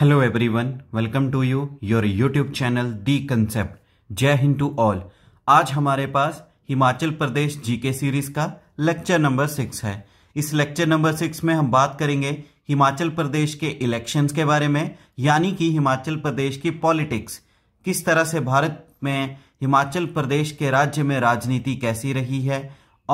hello everyone welcome to you your YouTube channel the concept Jai Hind to all आज हमारे पास Himachal Pradesh GK series का lecture number six है इस लेक्चर नंबर सिक्स में हम बात करेंगे हिमाचल प्रदेश के इलेक्शंस के बारे में यानी कि हिमाचल प्रदेश की पॉलिटिक्स किस तरह से भारत में हिमाचल प्रदेश के राज्य में राजनीति कैसी रही है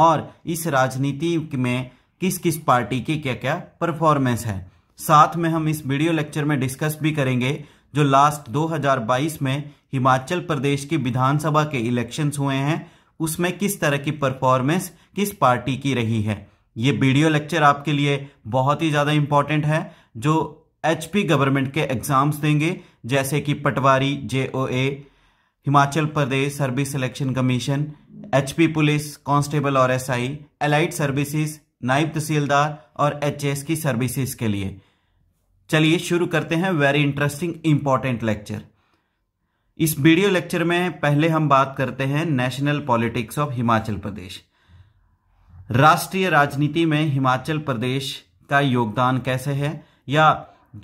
और इस राजनीति में किस किस पार्टी की क्या क्या परफॉर्मेंस है साथ में हम इस वीडियो लेक्चर में डिस्कस भी करेंगे जो लास्ट 2022 में हिमाचल प्रदेश की विधानसभा के इलेक्शंस हुए हैं उसमें किस तरह की परफॉर्मेंस किस पार्टी की रही है ये वीडियो लेक्चर आपके लिए बहुत ही ज़्यादा इम्पॉर्टेंट है जो एच गवर्नमेंट के एग्ज़ाम्स देंगे जैसे कि पटवारी जे Himachal Pradesh service selection commission H police constable और एसआई एलाइट सर्विसेज नायब तहसीलदार और एचएस की सर्विसेज के लिए चलिए शुरू करते हैं वेरी इंटरेस्टिंग इंपॉर्टेंट लेक्चर इस वीडियो लेक्चर में पहले हम बात करते हैं national politics of Himachal Pradesh राष्ट्रीय राजनीति में हिमाचल प्रदेश का योगदान कैसे है या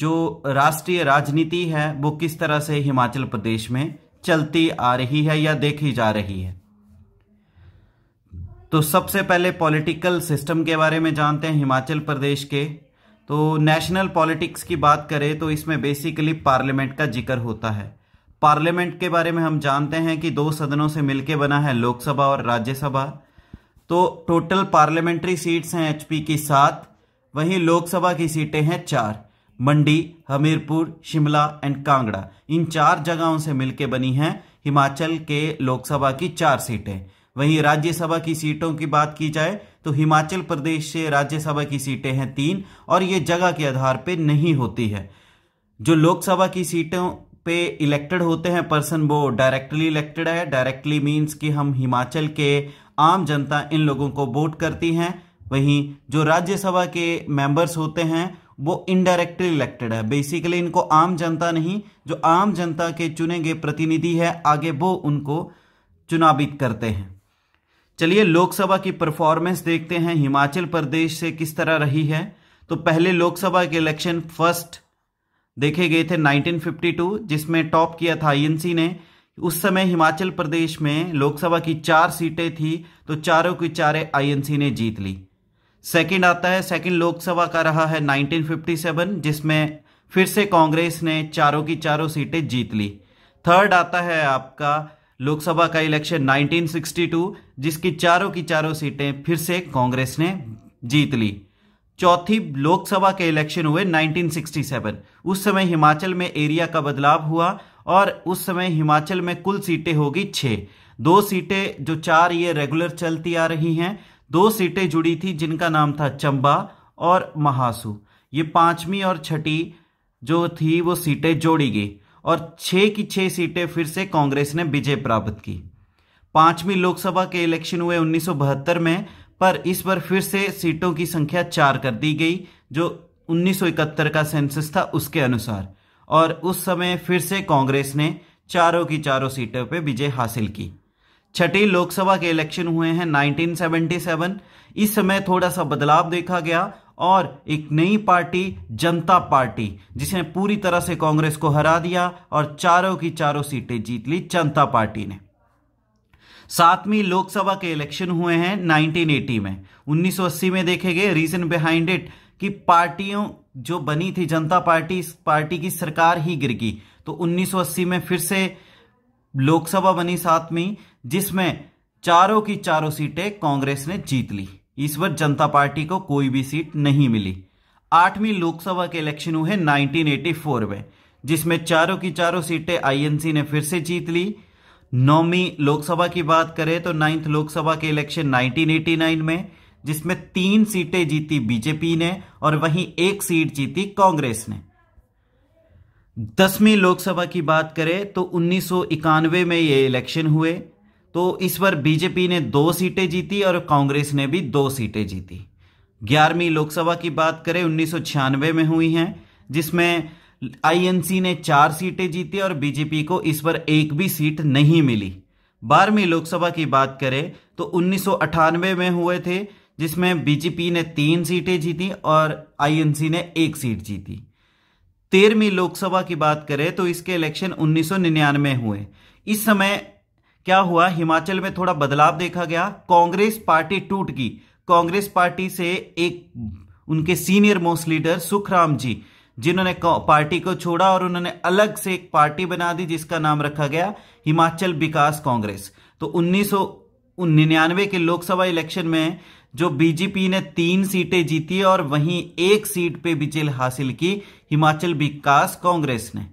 जो राष्ट्रीय राजनीति है वो किस तरह से हिमाचल प्रदेश में चलती आ रही है या देखी जा रही है तो सबसे पहले पॉलिटिकल सिस्टम के बारे में जानते हैं हिमाचल प्रदेश के तो नेशनल पॉलिटिक्स की बात करें तो इसमें बेसिकली पार्लियामेंट का जिक्र होता है पार्लियामेंट के बारे में हम जानते हैं कि दो सदनों से मिलकर बना है लोकसभा और राज्यसभा तो टोटल पार्लियामेंट्री सीट्स हैं एचपी की सात वहीं लोकसभा की सीटें हैं चार मंडी हमीरपुर शिमला एंड कांगड़ा इन चार जगहों से मिलकर बनी हैं हिमाचल के लोकसभा की चार सीटें वहीं राज्यसभा की सीटों की बात की जाए तो हिमाचल प्रदेश से राज्यसभा की सीटें हैं तीन और ये जगह के आधार पर नहीं होती है जो लोकसभा की सीटों पे इलेक्टेड होते हैं पर्सन वो डायरेक्टली इलेक्टेड है डायरेक्टली मीन्स कि हम हिमाचल के आम जनता इन लोगों को वोट करती हैं वहीं जो राज्यसभा के मेंबर्स होते हैं वो इनडायरेक्टली इलेक्टेड है बेसिकली इनको आम जनता नहीं जो आम जनता के चुने गए प्रतिनिधि है आगे वो उनको चुनावित करते हैं चलिए लोकसभा की परफॉर्मेंस देखते हैं हिमाचल प्रदेश से किस तरह रही है तो पहले लोकसभा के इलेक्शन फर्स्ट देखे गए थे 1952 जिसमें टॉप किया था आई ने उस समय हिमाचल प्रदेश में लोकसभा की चार सीटें थी तो चारों की चारे आईएनसी ने जीत ली सेकंड आता है सेकंड लोकसभा का रहा है 1957 जिसमें फिर से कांग्रेस ने चारों की चारों सीटें जीत ली थर्ड आता है आपका लोकसभा का इलेक्शन 1962 जिसकी चारों की चारों सीटें फिर से कांग्रेस ने जीत ली चौथी लोकसभा के इलेक्शन हुए 1967 उस समय हिमाचल में एरिया का बदलाव हुआ और उस समय हिमाचल में कुल सीटें होगी छः दो सीटें जो चार ये रेगुलर चलती आ रही हैं दो सीटें जुड़ी थी जिनका नाम था चंबा और महासू ये पांचवी और छठी जो थी वो सीटें जोड़ी गई और छह की छह सीटें फिर से कांग्रेस ने विजय प्राप्त की पांचवी लोकसभा के इलेक्शन हुए उन्नीस में पर इस बार फिर से सीटों की संख्या चार कर दी गई जो 1971 का सेंसस था उसके अनुसार और उस समय फिर से कांग्रेस ने चारों की चारों सीटों पर विजय हासिल की छठी लोकसभा के इलेक्शन हुए हैं 1977 इस समय थोड़ा सा बदलाव देखा गया और एक नई पार्टी जनता पार्टी जिसने पूरी तरह से कांग्रेस को हरा दिया और चारों की चारों सीटें जीत ली जनता पार्टी ने सातवीं लोकसभा के इलेक्शन हुए हैं 1980 में 1980 में देखे गए रीजन बिहाइंड इट कि पार्टियों जो बनी थी जनता पार्टी इस पार्टी की सरकार ही गिर गई तो 1980 में फिर से लोकसभा बनी सातवीं जिसमें चारों की चारों सीटें कांग्रेस ने जीत ली इस बार जनता पार्टी को कोई भी सीट नहीं मिली आठवीं लोकसभा के इलेक्शन हुए 1984 में जिसमें चारों की चारों सीटें आईएनसी ने फिर से जीत ली नौवीं लोकसभा की बात करें तो नाइन्थ लोकसभा के इलेक्शन 1989 में जिसमें तीन सीटें जीती बीजेपी ने और वहीं एक सीट जीती कांग्रेस ने दसवीं लोकसभा की बात करें तो उन्नीस में ये इलेक्शन हुए तो इस बार बीजेपी ने दो सीटें जीती और कांग्रेस ने भी दो सीटें जीती ग्यारहवीं लोकसभा की बात करें उन्नीस में हुई हैं जिसमें आईएनसी ने चार सीटें जीती और बीजेपी को इस पर एक भी सीट नहीं मिली बारहवीं लोकसभा की बात करें तो उन्नीस में हुए थे जिसमें बीजेपी ने तीन सीटें जीती और आईएनसी ने एक सीट जीती तेरहवीं लोकसभा की बात करें तो इसके इलेक्शन 1999 हुए इस समय क्या हुआ हिमाचल में थोड़ा बदलाव देखा गया कांग्रेस पार्टी टूट गई कांग्रेस पार्टी से एक उनके senior most leader Sukhram ji जिन्होंने पार्टी को छोड़ा और उन्होंने अलग से एक पार्टी बना दी जिसका नाम रखा गया हिमाचल विकास कांग्रेस तो उन्नीस के लोकसभा इलेक्शन में जो बीजेपी ने तीन सीटें जीती और वहीं एक सीट पे विजय हासिल की हिमाचल विकास कांग्रेस ने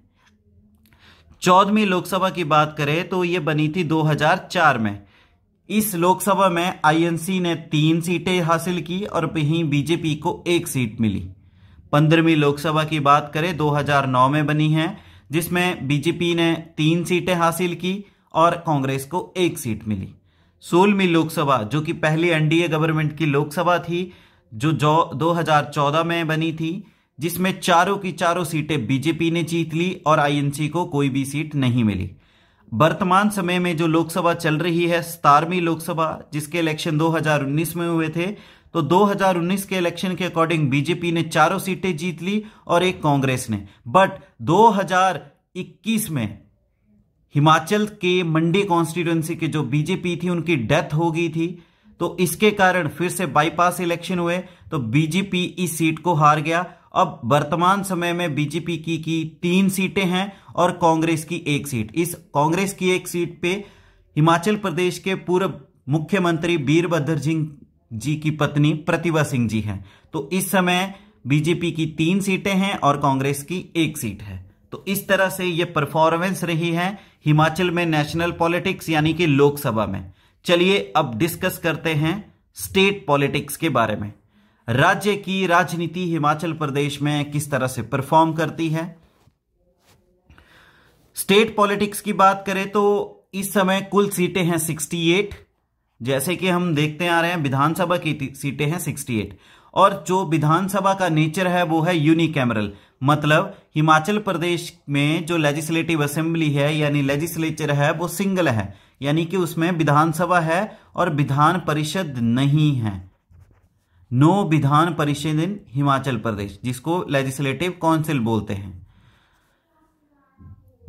चौदहवीं लोकसभा की बात करें तो ये बनी थी 2004 में इस लोकसभा में आईएनसी ने तीन सीटें हासिल की और वहीं बीजेपी को एक सीट मिली पंद्रहवीं लोकसभा की बात करें 2009 में बनी है जिसमें बीजेपी ने तीन सीटें हासिल की और कांग्रेस को एक सीट मिली सोलहवीं लोकसभा जो कि पहली एनडीए गवर्नमेंट की लोकसभा थी जो जो दो में बनी थी जिसमें चारों की चारों सीटें बीजेपी ने जीत ली और आईएनसी को कोई भी सीट नहीं मिली वर्तमान समय में जो लोकसभा चल रही है सतारवी लोकसभा जिसके इलेक्शन 2019 में हुए थे तो 2019 के इलेक्शन के अकॉर्डिंग बीजेपी ने चारों सीटें जीत ली और एक कांग्रेस ने बट 2021 में हिमाचल के मंडी कॉन्स्टिट्यूंसी के जो बीजेपी थी उनकी डेथ हो गई थी तो इसके कारण फिर से बाईपास इलेक्शन हुए तो बीजेपी इस सीट को हार गया अब वर्तमान समय में बीजेपी की की तीन सीटें हैं और कांग्रेस की एक सीट इस कांग्रेस की एक सीट पे हिमाचल प्रदेश के पूर्व मुख्यमंत्री वीरभद्र सिंह जी की पत्नी प्रतिभा सिंह जी हैं तो इस समय बीजेपी की तीन सीटें हैं और कांग्रेस की एक सीट है तो इस तरह से ये परफॉर्मेंस रही है हिमाचल में नेशनल पॉलिटिक्स यानी कि लोकसभा में चलिए अब डिस्कस करते हैं स्टेट पॉलिटिक्स के बारे में राज्य की राजनीति हिमाचल प्रदेश में किस तरह से परफॉर्म करती है स्टेट पॉलिटिक्स की बात करें तो इस समय कुल सीटें हैं 68 जैसे कि हम देखते आ रहे हैं विधानसभा की सीटें हैं 68 और जो विधानसभा का नेचर है वो है यूनिकैमरल मतलब हिमाचल प्रदेश में जो लेजिस्लेटिव असेंबली है यानी लेजिस्लेचर है वो सिंगल है यानी कि उसमें विधानसभा है और विधान परिषद नहीं है नो विधान परिषद इन हिमाचल प्रदेश जिसको लेजिस्लेटिव काउंसिल बोलते हैं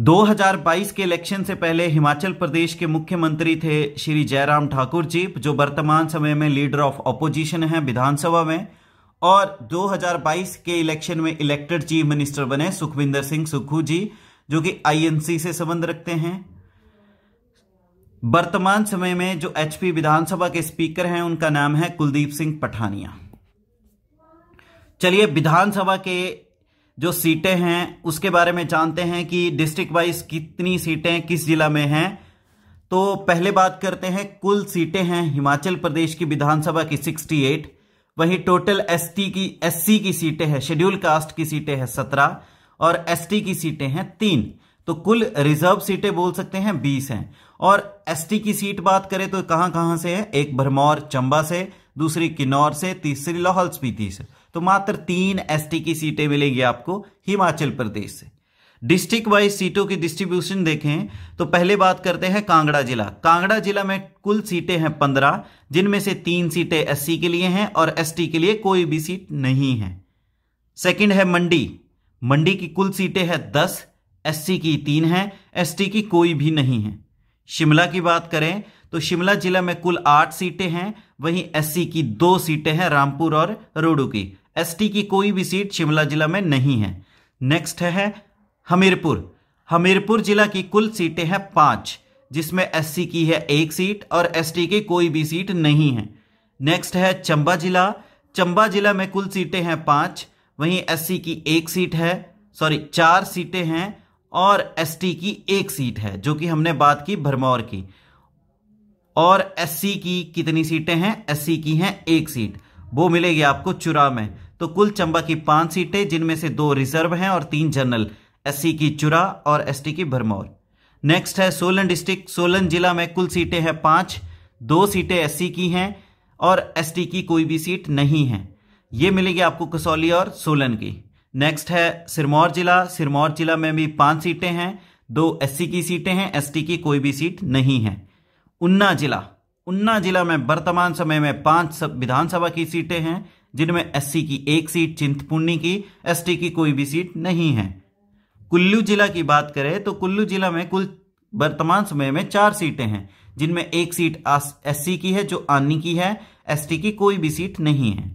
2022 के इलेक्शन से पहले हिमाचल प्रदेश के मुख्यमंत्री थे श्री जयराम ठाकुर जी जो वर्तमान समय में लीडर ऑफ अपोजिशन हैं विधानसभा में और 2022 के इलेक्शन में इलेक्टेड चीफ मिनिस्टर बने सुखविंदर सिंह सुक्खू जी जो कि आईएनसी से संबंध रखते हैं वर्तमान समय में जो एचपी विधानसभा के स्पीकर हैं उनका नाम है कुलदीप सिंह पठानिया चलिए विधानसभा के जो सीटें हैं उसके बारे में जानते हैं कि डिस्ट्रिक्ट वाइज कितनी सीटें किस जिला में हैं तो पहले बात करते हैं कुल सीटें हैं हिमाचल प्रदेश की विधानसभा की 68 वहीं टोटल एसटी की एससी की सीटें हैं शेड्यूल कास्ट की सीटें हैं 17 और एसटी की सीटें हैं तीन तो कुल रिजर्व सीटें बोल सकते हैं 20 हैं और एसटी की सीट बात करें तो कहां कहां से है एक भरमौर चंबा से दूसरी किन्नौर से तीसरी लाहौल स्पीति से तो मात्र तीन एसटी की सीटें मिलेंगी आपको हिमाचल प्रदेश से डिस्ट्रिक्ट वाइज सीटों की डिस्ट्रीब्यूशन देखें तो पहले बात करते हैं कांगड़ा जिला कांगड़ा जिला में कुल सीटें हैं पंद्रह जिनमें से तीन सीटें एस के लिए हैं और एस के लिए कोई भी सीट नहीं है सेकेंड है मंडी मंडी की कुल सीटें हैं दस एससी की तीन है एसटी की कोई भी नहीं है शिमला की बात करें तो शिमला जिला में कुल आठ सीटें हैं वहीं एससी की दो सीटें हैं रामपुर और रोडू की एसटी की कोई भी सीट शिमला जिला में नहीं है नेक्स्ट है हमीरपुर हमीरपुर जिला की कुल सीटें हैं पाँच जिसमें एससी की है एक सीट और एसटी की कोई भी सीट नहीं है नेक्स्ट है चंबा जिला चंबा जिला में कुल सीटें हैं पाँच वहीं एससी की एक सीट है सॉरी चार सीटें हैं और एसटी की एक सीट है जो कि हमने बात की भरमौर की और एससी की कितनी सीटें हैं एससी की हैं एक सीट वो मिलेगी आपको चुरा में तो कुल चंबा की पांच सीटें जिनमें से दो रिजर्व हैं और तीन जनरल एससी की चुरा और एसटी की भरमौर नेक्स्ट है सोलन डिस्ट्रिक्ट सोलन जिला में कुल सीटें हैं पांच दो सीटें एस की हैं और एस की कोई भी सीट नहीं है ये मिलेगी आपको कसौली और सोलन की नेक्स्ट है सिरमौर जिला सिरमौर जिला में भी पांच सीटें हैं दो एससी की सीटें हैं एसटी की कोई भी सीट नहीं है उन्ना जिला उन्ना जिला में वर्तमान समय में पांच विधानसभा की सीटें हैं जिनमें एससी की एक सीट चिंतपूर्णी की एसटी की कोई भी सीट नहीं है कुल्लू जिला की बात करें तो कुल्लू जिला में कुल वर्तमान समय में चार सीटें हैं जिनमें एक सीट एस की है जो आनी की है एसटी की कोई भी सीट नहीं है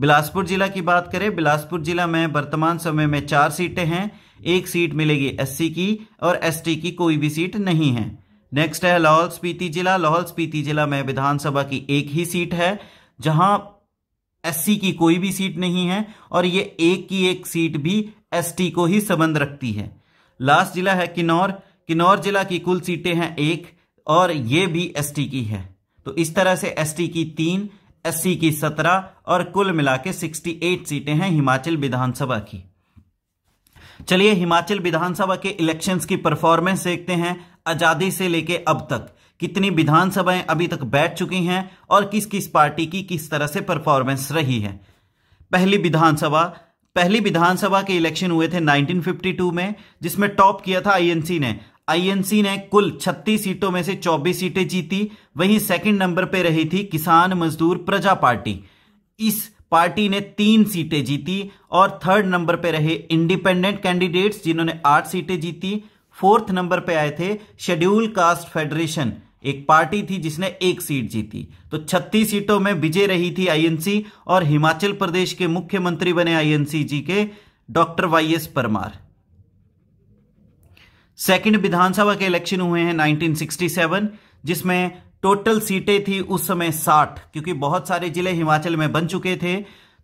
बिलासपुर जिला की बात करें बिलासपुर जिला में वर्तमान समय में चार सीटें हैं एक सीट मिलेगी एससी की और एसटी की कोई भी सीट नहीं है नेक्स्ट है लाहौल स्पीति जिला लाहौल स्पीति जिला में विधानसभा की एक ही सीट है जहां एससी की कोई भी सीट नहीं है और ये एक की एक सीट भी एसटी को ही संबंध रखती है लास्ट जिला है किन्नौर किन्नौर जिला की कुल सीटें हैं एक और ये भी एसटी की है तो इस तरह से एसटी की तीन एससी की सत्रह और कुल मिला के सिक्सटी एट सीटें हैं हिमाचल विधानसभा की चलिए हिमाचल विधानसभा के इलेक्शंस की परफॉर्मेंस देखते हैं आजादी से लेके अब तक कितनी विधानसभाएं अभी तक बैठ चुकी हैं और किस किस पार्टी की किस तरह से परफॉर्मेंस रही है पहली विधानसभा पहली विधानसभा के इलेक्शन हुए थे 1952 में जिसमें टॉप किया था आईएनसी ने आईएनसी ने कुल 36 सीटों में से 24 सीटें जीती वहीं सेकंड नंबर पर रही थी किसान मजदूर प्रजा पार्टी इस पार्टी ने तीन सीटें जीती और थर्ड नंबर पर रहे इंडिपेंडेंट कैंडिडेट्स जिन्होंने आठ सीटें जीती फोर्थ नंबर पर आए थे शेड्यूल कास्ट फेडरेशन एक पार्टी थी जिसने एक सीट जीती तो 36 सीटों में विजय रही थी आईएनसी और हिमाचल प्रदेश के मुख्यमंत्री बने आईएनसी जी के doctor Y S Parmar second विधानसभा के इलेक्शन हुए हैं 1967 जिसमें टोटल सीटें थी उस समय 60 क्योंकि बहुत सारे जिले हिमाचल में बन चुके थे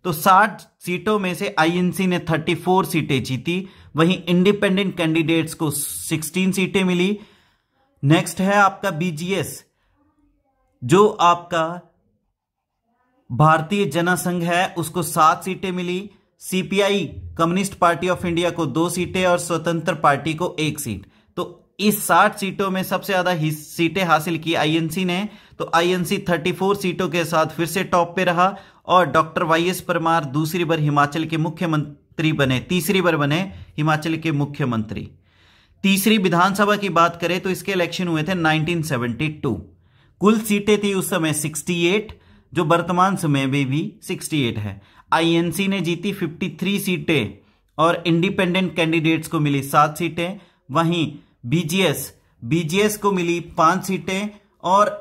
तो 60 सीटों में से आईएनसी ने 34 सीटें जीती वहीं इंडिपेंडेंट कैंडिडेट्स को 16 सीटें मिली नेक्स्ट है आपका बीजीएस जो आपका भारतीय जनसंघ है उसको सात सीटें मिली CPI communist party of India को दो सीटें और स्वतंत्र पार्टी को एक सीट तो इस साठ सीटों में सबसे ज्यादा सीटें हासिल की आईएनसी ने तो आईएनसी 34 सीटों के साथ फिर से टॉप पे रहा और डॉक्टर वाई एस परमार दूसरी बार हिमाचल के मुख्यमंत्री बने तीसरी बार बने हिमाचल के मुख्यमंत्री तीसरी विधानसभा की बात करें तो इसके इलेक्शन हुए थे 1972 कुल सीटें थी उस समय 68 जो वर्तमान समय में भी 68 है आईएनसी ने जीती 53 सीटें और इंडिपेंडेंट कैंडिडेट्स को मिली सात सीटें वहीं बीजीएस बीजीएस को मिली पांच सीटें और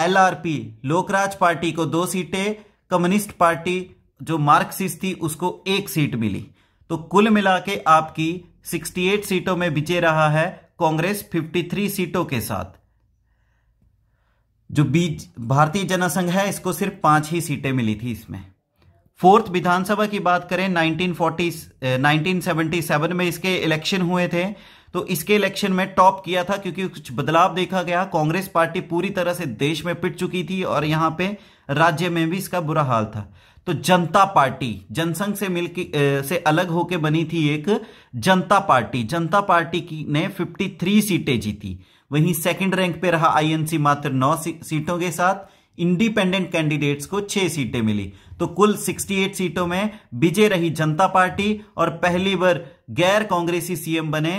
एलआरपी लोकराज पार्टी को दो सीटें कम्युनिस्ट पार्टी जो मार्क्सिस्ट थी उसको एक सीट मिली तो कुल मिला के आपकी 68 सीटों में बिचे रहा है कांग्रेस 53 सीटों के साथ जो बीज भारतीय जनसंघ है इसको सिर्फ पांच ही सीटें मिली थी इसमें फोर्थ विधानसभा की बात करें 1940 1977 में इसके इलेक्शन हुए थे तो इसके इलेक्शन में टॉप किया था क्योंकि कुछ बदलाव देखा गया कांग्रेस पार्टी पूरी तरह से देश में पिट चुकी थी और यहां पे राज्य में भी इसका बुरा हाल था तो जनता पार्टी जनसंघ से मिलकर से अलग होके बनी थी एक जनता पार्टी जनता पार्टी की ने 53 सीटें जीती वहीं सेकंड रैंक पे रहा आईएनसी मात्र नौ सीटों के साथ इंडिपेंडेंट कैंडिडेट्स को छह सीटें मिली तो कुल 68 सीटों में विजय रही जनता पार्टी और पहली बार गैर कांग्रेसी सीएम बने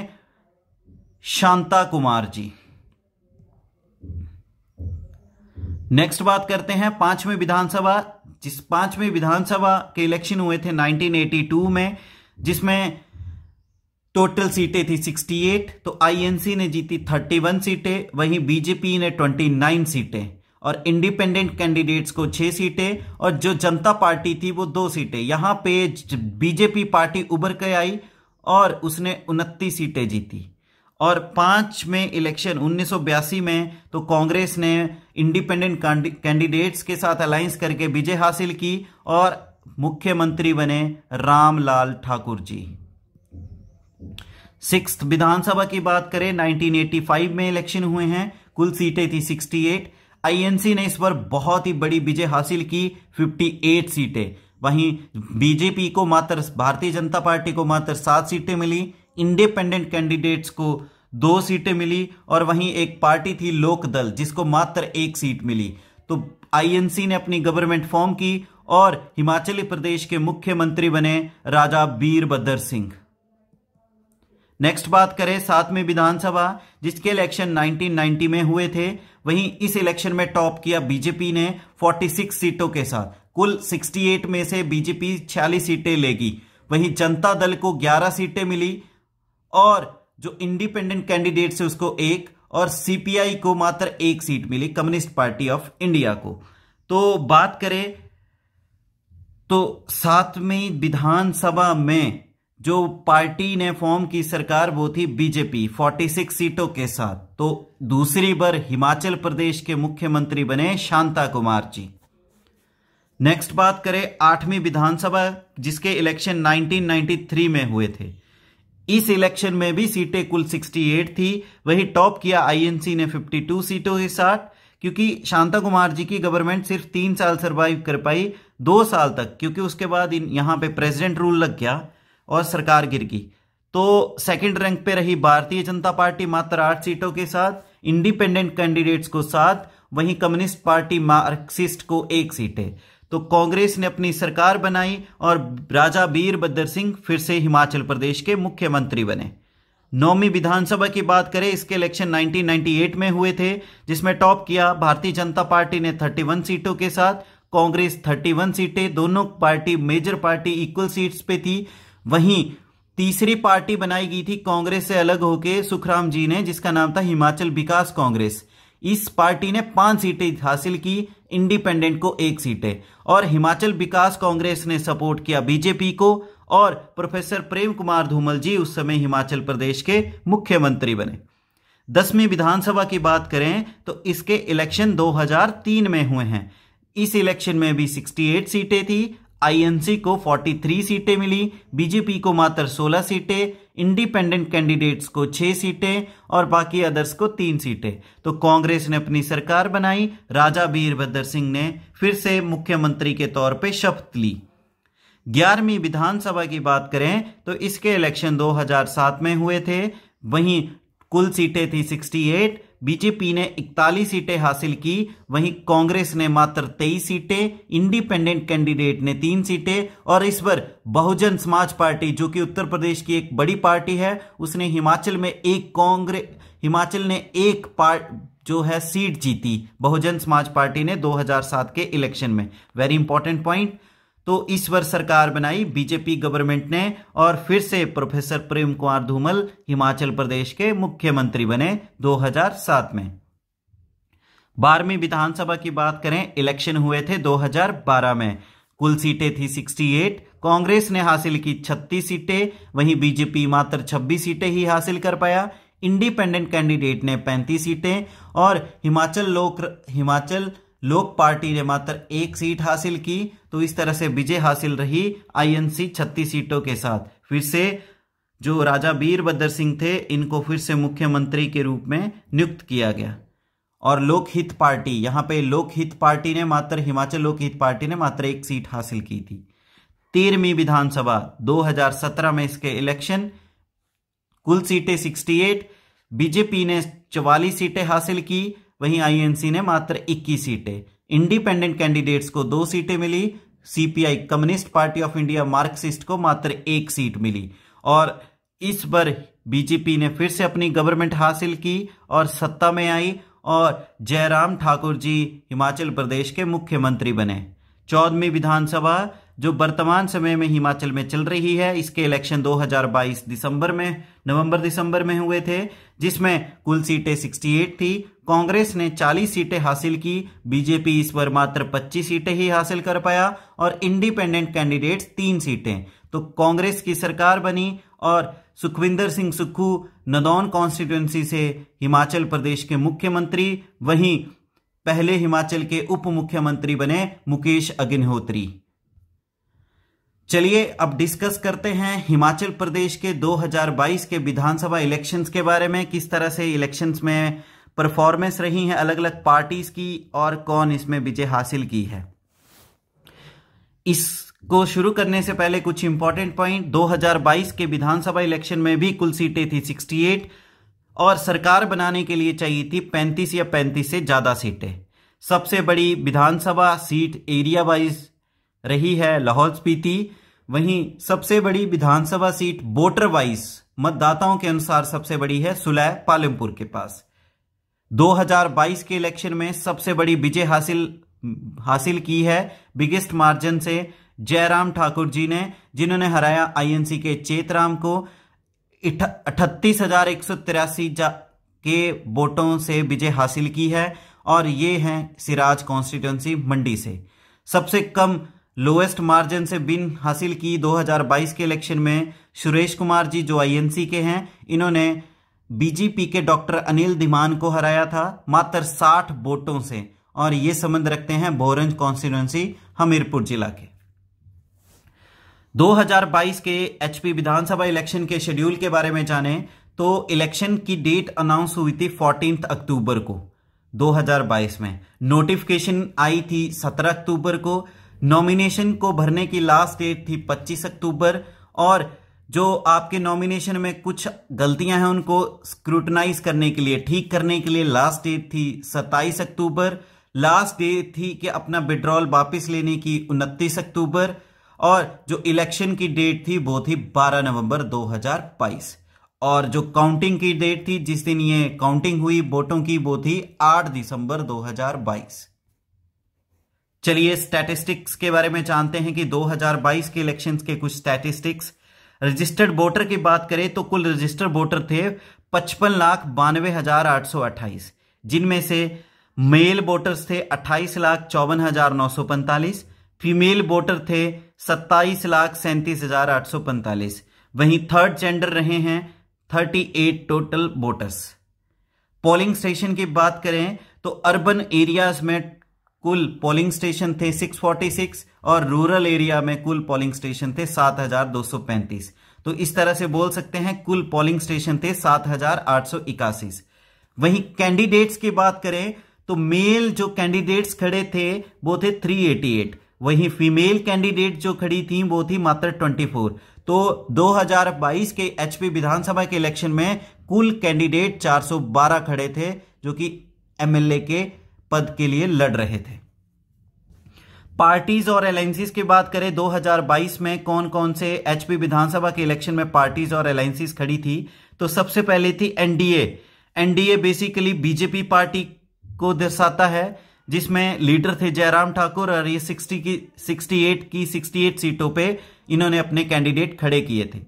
शांता कुमार जी नेक्स्ट बात करते हैं पांचवें विधानसभा जिस पांचवें विधानसभा के इलेक्शन हुए थे 1982 में जिसमें टोटल सीटें थी 68 तो आईएनसी ने जीती 31 सीटें वहीं बीजेपी ने 29 सीटें और इंडिपेंडेंट कैंडिडेट्स को छह सीटें और जो जनता पार्टी थी वो दो सीटें यहां पे बीजेपी पार्टी उभर के आई और उसने उनतीस सीटें जीती और पांच में इलेक्शन 1982 में तो कांग्रेस ने इंडिपेंडेंट कैंडिडेट्स के साथ अलायंस करके विजय हासिल की और मुख्यमंत्री बने रामलाल ठाकुर जी सिक्स विधानसभा की बात करें 1985 में इलेक्शन हुए हैं कुल सीटें थी 68 आईएनसी ने इस बार बहुत ही बड़ी विजय हासिल की 58 सीटें वहीं बीजेपी को मात्र भारतीय जनता पार्टी को मात्र सात सीटें मिली इंडिपेंडेंट कैंडिडेट्स को दो सीटें मिली और वहीं एक पार्टी थी लोकदल जिसको मात्र एक सीट मिली तो आईएनसी ने अपनी गवर्नमेंट फॉर्म की और हिमाचल प्रदेश के मुख्यमंत्री बने राजा वीरभद्र सिंह नेक्स्ट बात करें सातवें विधानसभा जिसके इलेक्शन 1990 में हुए थे वहीं इस इलेक्शन में टॉप किया बीजेपी ने 46 सीटों के साथ कुल 68 में से बीजेपी 46 सीटें लेगी वहीं जनता दल को 11 सीटें मिली और जो इंडिपेंडेंट कैंडिडेट से उसको एक और सीपीआई को मात्र एक सीट मिली कम्युनिस्ट पार्टी ऑफ इंडिया को तो बात करें तो सातवीं विधानसभा में जो पार्टी ने फॉर्म की सरकार वो थी बीजेपी 46 सीटों के साथ तो दूसरी बार हिमाचल प्रदेश के मुख्यमंत्री बने शांता कुमार जी नेक्स्ट बात करें आठवीं विधानसभा जिसके इलेक्शन 1993 में हुए थे इस इलेक्शन में भी सीटें कुल 68 थी वही टॉप किया आईएनसी ने 52 सीटों के साथ क्योंकि शांता कुमार जी की गवर्नमेंट सिर्फ तीन साल सर्वाइव कर पाई दो साल तक क्योंकि उसके बाद यहां पे प्रेसिडेंट रूल लग गया और सरकार गिर गई तो सेकंड रैंक पे रही भारतीय जनता पार्टी मात्र आठ सीटों के साथ इंडिपेंडेंट कैंडिडेट्स को सात वहीं कम्युनिस्ट पार्टी मार्क्सिस्ट को एक सीट है तो कांग्रेस ने अपनी सरकार बनाई और राजा वीरभद्र सिंह फिर से हिमाचल प्रदेश के मुख्यमंत्री बने नौवीं विधानसभा की बात करें इसके इलेक्शन 1998 में हुए थे जिसमें टॉप किया भारतीय जनता पार्टी ने 31 सीटों के साथ कांग्रेस 31 सीटें दोनों party major party equal seats पे थी वहीं तीसरी पार्टी बनाई गई थी कांग्रेस से अलग होके सुखराम जी ने जिसका नाम था हिमाचल विकास कांग्रेस इस पार्टी ने पांच सीटें हासिल की इंडिपेंडेंट को एक सीटें और हिमाचल विकास कांग्रेस ने सपोर्ट किया बीजेपी को और प्रोफेसर प्रेम कुमार धूमल जी उस समय हिमाचल प्रदेश के मुख्यमंत्री बने दसवीं विधानसभा की बात करें तो इसके इलेक्शन 2003 में हुए हैं इस इलेक्शन में भी 68 सीटें थी आईएनसी को 43 सीटें मिली बीजेपी को मात्र 16 सीटें इंडिपेंडेंट कैंडिडेट्स को 6 सीटें और बाकी अदर्स को 3 सीटें तो कांग्रेस ने अपनी सरकार बनाई राजा वीरभद्र सिंह ने फिर से मुख्यमंत्री के तौर पे शपथ ली ग्यारहवीं विधानसभा की बात करें तो इसके इलेक्शन 2007 में हुए थे वहीं कुल सीटें थी 68 बीजेपी ने 41 सीटें हासिल की वहीं कांग्रेस ने मात्र 23 सीटें इंडिपेंडेंट कैंडिडेट ने तीन सीटें और इस बार बहुजन समाज पार्टी जो कि उत्तर प्रदेश की एक बड़ी पार्टी है उसने हिमाचल में एक कांग्रेस हिमाचल ने एक पार्ट जो है सीट जीती बहुजन समाज पार्टी ने 2007 के इलेक्शन में वेरी इंपॉर्टेंट पॉइंट तो इस बार सरकार बनाई बीजेपी गवर्नमेंट ने और फिर से प्रोफेसर प्रेम कुमार धूमल हिमाचल प्रदेश के मुख्यमंत्री बने 2007 में बारहवीं विधानसभा की बात करें इलेक्शन हुए थे 2012 में कुल सीटें थी 68 कांग्रेस ने हासिल की 36 सीटें वहीं बीजेपी मात्र 26 सीटें ही हासिल कर पाया इंडिपेंडेंट कैंडिडेट ने 35 सीटें और हिमाचल लोक हिमाचल लोक पार्टी ने मात्र एक सीट हासिल की तो इस तरह से विजय हासिल रही आईएनसी 36 सीटों के साथ फिर से जो राजा वीरभद्र सिंह थे इनको फिर से मुख्यमंत्री के रूप में नियुक्त किया गया और लोकहित पार्टी यहां पे लोकहित पार्टी ने मात्र हिमाचल लोकहित पार्टी ने मात्र एक सीट हासिल की थी तेरहवीं विधानसभा 2017 में इसके इलेक्शन कुल सीटें 68 बीजेपी ने 44 सीटें हासिल की वहीं आईएनसी ने मात्र 21 सीटें इंडिपेंडेंट कैंडिडेट्स को दो सीटें मिली CPI communist party of India marxist को मात्र एक सीट मिली और इस बार बीजेपी ने फिर से अपनी गवर्नमेंट हासिल की और सत्ता में आई और जयराम ठाकुर जी हिमाचल प्रदेश के मुख्यमंत्री बने चौदहवीं विधानसभा जो वर्तमान समय में हिमाचल में चल रही है इसके इलेक्शन 2022 दिसंबर में नवंबर दिसंबर में हुए थे जिसमें कुल सीटें 68 थी कांग्रेस ने 40 सीटें हासिल की बीजेपी इस पर मात्र 25 सीटें ही हासिल कर पाया और इंडिपेंडेंट कैंडिडेट्स तीन सीटें तो कांग्रेस की सरकार बनी और सुखविंदर सिंह सुक्खू नदौन कॉन्स्टिट्युएंसी से हिमाचल प्रदेश के मुख्यमंत्री वहीं पहले हिमाचल के उप मुख्यमंत्री बने मुकेश अग्निहोत्री चलिए अब डिस्कस करते हैं हिमाचल प्रदेश के 2022 के विधानसभा इलेक्शंस के बारे में किस तरह से इलेक्शंस में परफॉर्मेंस रही है अलग अलग पार्टीज की और कौन इसमें विजय हासिल की है इसको शुरू करने से पहले कुछ इंपॉर्टेंट पॉइंट 2022 के विधानसभा इलेक्शन में भी कुल सीटें थी 68 और सरकार बनाने के लिए चाहिए थी पैंतीस या पैंतीस से ज़्यादा सीटें सबसे बड़ी विधानसभा सीट एरिया वाइज रही है लाहौल स्पीति वहीं सबसे बड़ी विधानसभा सीट वोटर वाइज मतदाताओं के अनुसार सबसे बड़ी है सुलह पालमपुर के पास 2022 के इलेक्शन में सबसे बड़ी विजय हासिल हासिल की है बिगेस्ट मार्जिन से जयराम ठाकुर जी ने जिन्होंने हराया आईएनसी के चेतराम को अठतीस हजार एक सौ तिरासी के वोटों से विजय हासिल की है और ये हैं सिराज कॉन्स्टिट्यूंसी मंडी से सबसे कम लोएस्ट मार्जिन से बिन हासिल की 2022 के इलेक्शन में सुरेश कुमार जी जो आईएनसी के हैं इन्होंने बीजेपी के डॉक्टर अनिल धीमान को हराया था मात्र 60 वोटों से और ये संबंध रखते हैं बोरंज कॉन्स्टिट्युएंसी हमीरपुर जिला के 2022 के एचपी विधानसभा इलेक्शन के शेड्यूल के बारे में जाने तो इलेक्शन की डेट अनाउंस हुई थी फोर्टींथ अक्टूबर को 2022 में नोटिफिकेशन आई थी 17 अक्टूबर को नॉमिनेशन को भरने की लास्ट डेट थी 25 अक्टूबर और जो आपके नॉमिनेशन में कुछ गलतियां हैं उनको स्क्रूटनाइज करने के लिए ठीक करने के लिए लास्ट डेट थी 27 अक्टूबर लास्ट डेट थी कि अपना विड्रॉल वापस लेने की 29 अक्टूबर और जो इलेक्शन की डेट थी वो थी 12 नवंबर 2022 और जो काउंटिंग की डेट थी जिस दिन ये काउंटिंग हुई वोटों की वो थी 8 दिसंबर 2022 चलिए स्टैटिस्टिक्स के बारे में जानते हैं कि 2022 के इलेक्शंस के कुछ स्टैटिस्टिक्स रजिस्टर्ड वोटर की बात करें तो कुल रजिस्टर्ड वोटर थे पचपन लाख बानवे हजार आठ सौ अट्ठाईस जिनमें से मेल वोटर्स थे अट्ठाईस लाख चौवन हजार नौ सौ पैंतालीस फीमेल वोटर थे सत्ताईस लाख सैंतीस हजार आठ सौ पैंतालीस वहीं थर्ड जेंडर रहे हैं thirty eight total voters polling station की बात करें तो अर्बन एरियाज में कुल पोलिंग स्टेशन थे 646 और रूरल एरिया में कुल पोलिंग स्टेशन थे 7235 तो इस तरह से बोल सकते हैं कुल पोलिंग स्टेशन थे 7881 वहीं कैंडिडेट्स की बात करें तो मेल जो कैंडिडेट्स खड़े थे वो थे 388 वहीं फीमेल कैंडिडेट जो खड़ी थी वो थी मात्र 24 तो 2022 के एचपी विधानसभा के इलेक्शन में कुल कैंडिडेट चार खड़े थे जो कि एमएलए के पद के लिए लड़ रहे थे पार्टीज और अलायंसेस की बात करें 2022 में कौन कौन से एचपी विधानसभा के इलेक्शन में पार्टीज और अलायंसेस खड़ी थी तो सबसे पहले थी NDA NDA basically BJP party को दर्शाता है जिसमें लीडर थे जयराम ठाकुर और ये 60 की 68 की 68 सीटों पे इन्होंने अपने कैंडिडेट खड़े किए थे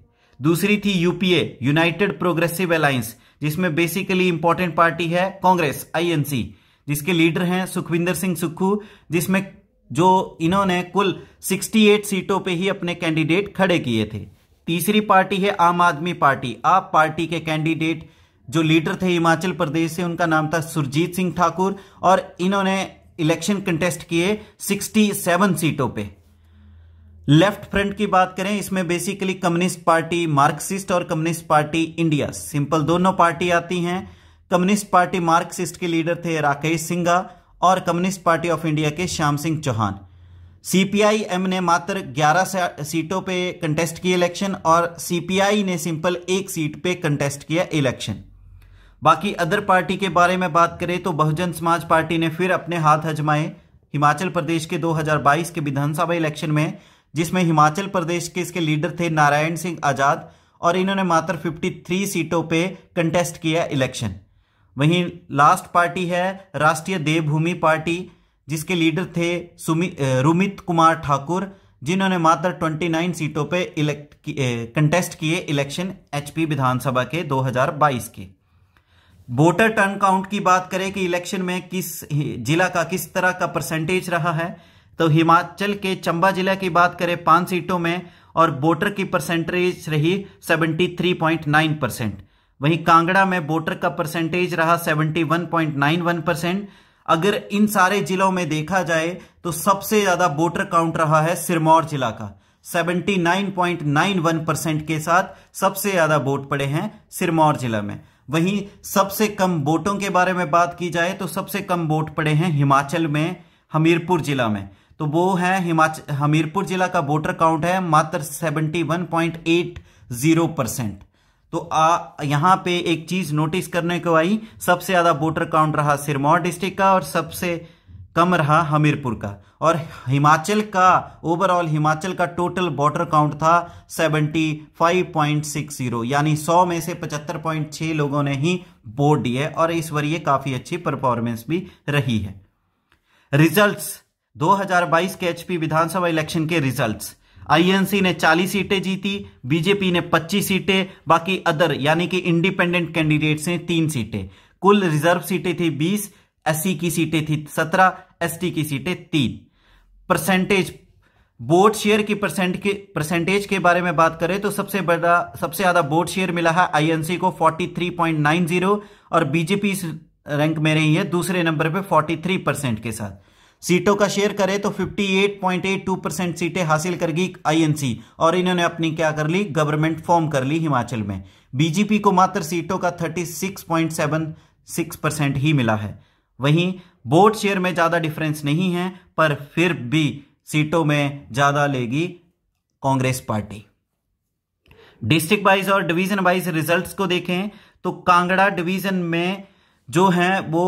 दूसरी थी यूपीए यूनाइटेड प्रोग्रेसिव अलायंस जिसमें बेसिकली इंपॉर्टेंट पार्टी है कांग्रेस आईएनसी जिसके लीडर हैं सुखविंदर सिंह सुक्खू जिसमें जो इन्होंने कुल 68 सीटों पे ही अपने कैंडिडेट खड़े किए थे तीसरी पार्टी है आम आदमी पार्टी आप पार्टी के कैंडिडेट जो लीडर थे हिमाचल प्रदेश से उनका नाम था सुरजीत सिंह ठाकुर और इन्होंने इलेक्शन कंटेस्ट किए 67 सीटों पे लेफ्ट फ्रंट की बात करें इसमें बेसिकली कम्युनिस्ट पार्टी मार्क्सिस्ट और कम्युनिस्ट पार्टी इंडिया सिंपल दोनों पार्टी आती हैं कम्युनिस्ट पार्टी मार्क्सिस्ट के लीडर थे राकेश सिंघा और कम्युनिस्ट पार्टी ऑफ इंडिया के श्याम सिंह चौहान सीपीआईएम ने मात्र 11 सीटों पे कंटेस्ट किए इलेक्शन और सीपीआई ने सिंपल एक सीट पे कंटेस्ट किया इलेक्शन बाकी अदर पार्टी के बारे में बात करें तो बहुजन समाज पार्टी ने फिर अपने हाथ हजमाए हिमाचल प्रदेश के 2022 के विधानसभा इलेक्शन में जिसमें हिमाचल प्रदेश के इसके लीडर थे नारायण सिंह आज़ाद और इन्होंने मात्र 53 सीटों पे कंटेस्ट किया इलेक्शन वहीं लास्ट पार्टी है राष्ट्रीय देवभूमि पार्टी जिसके लीडर थे रुमित कुमार ठाकुर जिन्होंने मात्र 29 सीटों पे इलेक्ट कंटेस्ट किए इलेक्शन एचपी विधानसभा के 2022 के वोटर टर्न काउंट की बात करें कि इलेक्शन में किस जिला का किस तरह का परसेंटेज रहा है तो हिमाचल के चंबा जिला की बात करें पांच सीटों में और वोटर की परसेंटेज रही 73.9 परसेंट वहीं कांगड़ा में वोटर का परसेंटेज रहा 71.91 परसेंट अगर इन सारे जिलों में देखा जाए तो सबसे ज्यादा वोटर काउंट रहा है सिरमौर जिला का 79.91 परसेंट के साथ सबसे ज्यादा वोट पड़े हैं सिरमौर जिला में वहीं सबसे कम वोटों के बारे में बात की जाए तो सबसे कम वोट पड़े हैं हिमाचल में हमीरपुर जिला में तो वो है हिमाचल हमीरपुर जिला का वोटर काउंट है मात्र 71.80 परसेंट तो आ यहां पे एक चीज नोटिस करने को आई सबसे ज्यादा वोटर काउंट रहा सिरमौर डिस्ट्रिक्ट का और सबसे कम रहा हमीरपुर का और हिमाचल का ओवरऑल हिमाचल का टोटल वोटर काउंट था 75.60 यानी 100 में से 75.6 लोगों ने ही वोट दिए और इस बार ये काफी अच्छी परफॉर्मेंस भी रही है रिजल्ट्स 2022 के एचपी विधानसभा इलेक्शन के रिजल्ट्स आईएनसी ने 40 सीटें जीती बीजेपी ने 25 सीटें बाकी अदर यानी कि इंडिपेंडेंट कैंडिडेट्स ने तीन सीटें कुल रिजर्व सीटें थी 20 एससी की सीटें थी 17 एसटी की सीटें तीन परसेंटेज वोट शेयर की परसेंट के परसेंटेज के बारे में बात करें तो सबसे बड़ा सबसे ज्यादा वोट शेयर मिला है आईएनसी को 43.90 और बीजेपी रैंक में रही है दूसरे नंबर पे 43 परसेंट के साथ सीटों का शेयर करें तो 58.82 परसेंट सीटें हासिल गई आईएनसी और इन्होंने अपनी क्या कर ली गवर्नमेंट फॉर्म कर ली हिमाचल में बीजेपी को मात्र सीटों का 36.76 परसेंट ही मिला है वहीं वोट शेयर में ज़्यादा डिफरेंस नहीं है पर फिर भी सीटों में ज़्यादा लेगी कांग्रेस पार्टी डिस्ट्रिक्ट वाइज और डिवीजन वाइज रिजल्ट को देखें तो कांगड़ा डिवीजन में जो है वो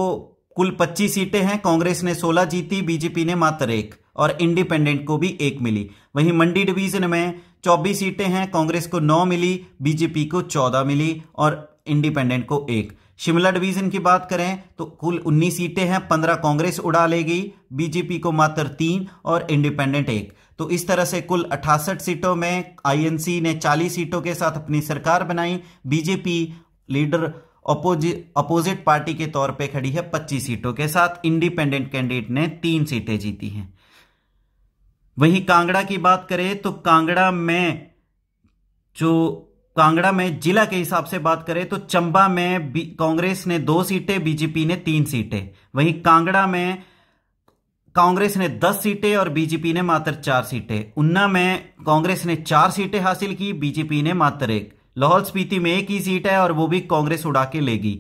कुल 25 सीटें हैं कांग्रेस ने 16 जीती बीजेपी ने मात्र एक और इंडिपेंडेंट को भी एक मिली वहीं मंडी डिवीजन में 24 सीटें हैं कांग्रेस को 9 मिली बीजेपी को 14 मिली और इंडिपेंडेंट को एक शिमला डिवीजन की बात करें तो कुल 19 सीटें हैं 15 कांग्रेस उड़ा लेगी बीजेपी को मात्र तीन और इंडिपेंडेंट एक तो इस तरह से कुल अठासठ सीटों में आईएनसी ने 40 सीटों के साथ अपनी सरकार बनाई BJP leader opposite opposite party के तौर पे खड़ी है पच्चीस सीटों के साथ इंडिपेंडेंट कैंडिडेट ने तीन सीटें जीती हैं वहीं कांगड़ा की बात करें तो कांगड़ा में जो कांगड़ा में जिला के हिसाब से बात करें तो चंबा में कांग्रेस ने दो सीटें बीजेपी ने तीन सीटें वहीं कांगड़ा में कांग्रेस ने दस सीटें और बीजेपी ने मात्र चार सीटें उन्ना में कांग्रेस ने चार सीटें हासिल की बीजेपी ने मात्र एक लाहौल स्पीति में एक ही सीट है और वो भी कांग्रेस उड़ा के लेगी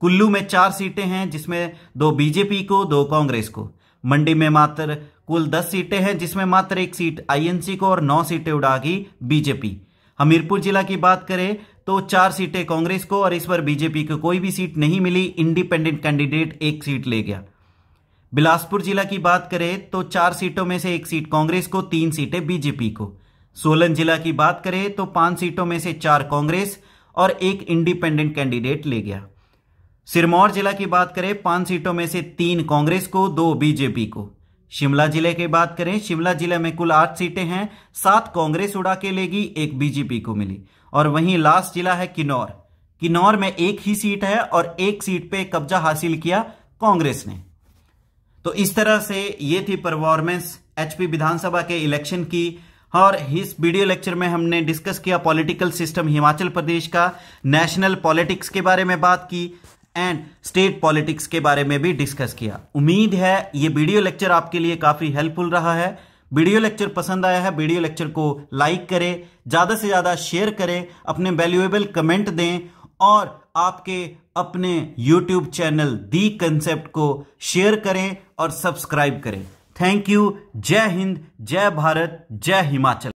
कुल्लू में चार सीटें हैं जिसमें दो बीजेपी को दो कांग्रेस को मंडी में मात्र कुल दस सीटें हैं जिसमें मात्र एक सीट आईएनसी को और नौ सीटें उड़ागी बीजेपी हमीरपुर जिला की बात करें तो चार सीटें कांग्रेस को और इस बार बीजेपी को कोई भी सीट नहीं मिली इंडिपेंडेंट कैंडिडेट एक सीट ले गया बिलासपुर जिला की बात करें तो चार सीटों में से एक सीट कांग्रेस को तीन सीटें बीजेपी को सोलन जिला की बात करें तो पांच सीटों में से चार कांग्रेस और एक इंडिपेंडेंट कैंडिडेट ले गया सिरमौर जिला की बात करें पांच सीटों में से तीन कांग्रेस को दो बीजेपी को शिमला जिले की बात करें शिमला जिले में कुल आठ सीटें हैं सात कांग्रेस उड़ा के लेगी एक बीजेपी को मिली और वहीं लास्ट जिला है किन्नौर किन्नौर में एक ही सीट है और एक सीट पे कब्जा हासिल किया कांग्रेस ने तो इस तरह से ये थी परफॉर्मेंस एचपी विधानसभा के इलेक्शन की और इस वीडियो लेक्चर में हमने डिस्कस किया पॉलिटिकल सिस्टम हिमाचल प्रदेश का नेशनल पॉलिटिक्स के बारे में बात की एंड स्टेट पॉलिटिक्स के बारे में भी डिस्कस किया उम्मीद है ये वीडियो लेक्चर आपके लिए काफ़ी हेल्पफुल रहा है वीडियो लेक्चर पसंद आया है वीडियो लेक्चर को लाइक करें ज़्यादा से ज़्यादा शेयर करें अपने वैल्यूएबल कमेंट दें और आपके अपने यूट्यूब चैनल दी कंसेप्ट को शेयर करें और सब्सक्राइब करें थैंक यू जय हिंद जय भारत जय हिमाचल